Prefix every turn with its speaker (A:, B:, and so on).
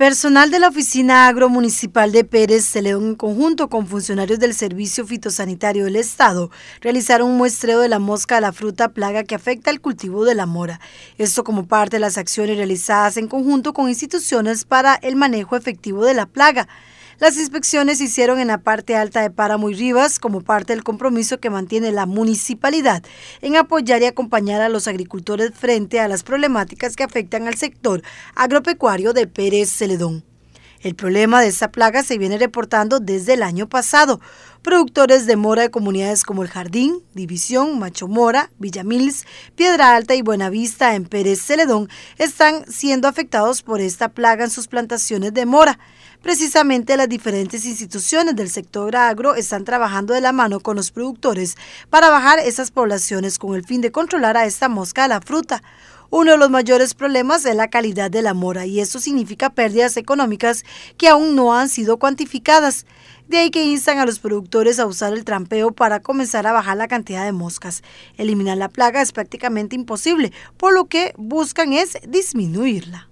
A: Personal de la Oficina Agromunicipal de Pérez León, en conjunto con funcionarios del Servicio Fitosanitario del Estado, realizaron un muestreo de la mosca de la fruta plaga que afecta al cultivo de la mora. Esto como parte de las acciones realizadas en conjunto con instituciones para el manejo efectivo de la plaga. Las inspecciones se hicieron en la parte alta de Páramo y Rivas como parte del compromiso que mantiene la municipalidad en apoyar y acompañar a los agricultores frente a las problemáticas que afectan al sector agropecuario de Pérez Celedón. El problema de esta plaga se viene reportando desde el año pasado. Productores de mora de comunidades como El Jardín, División, Machomora, Villamils, Piedra Alta y Buenavista en Pérez Celedón están siendo afectados por esta plaga en sus plantaciones de mora. Precisamente las diferentes instituciones del sector agro están trabajando de la mano con los productores para bajar esas poblaciones con el fin de controlar a esta mosca de la fruta. Uno de los mayores problemas es la calidad de la mora y eso significa pérdidas económicas que aún no han sido cuantificadas. De ahí que instan a los productores a usar el trampeo para comenzar a bajar la cantidad de moscas. Eliminar la plaga es prácticamente imposible, por lo que buscan es disminuirla.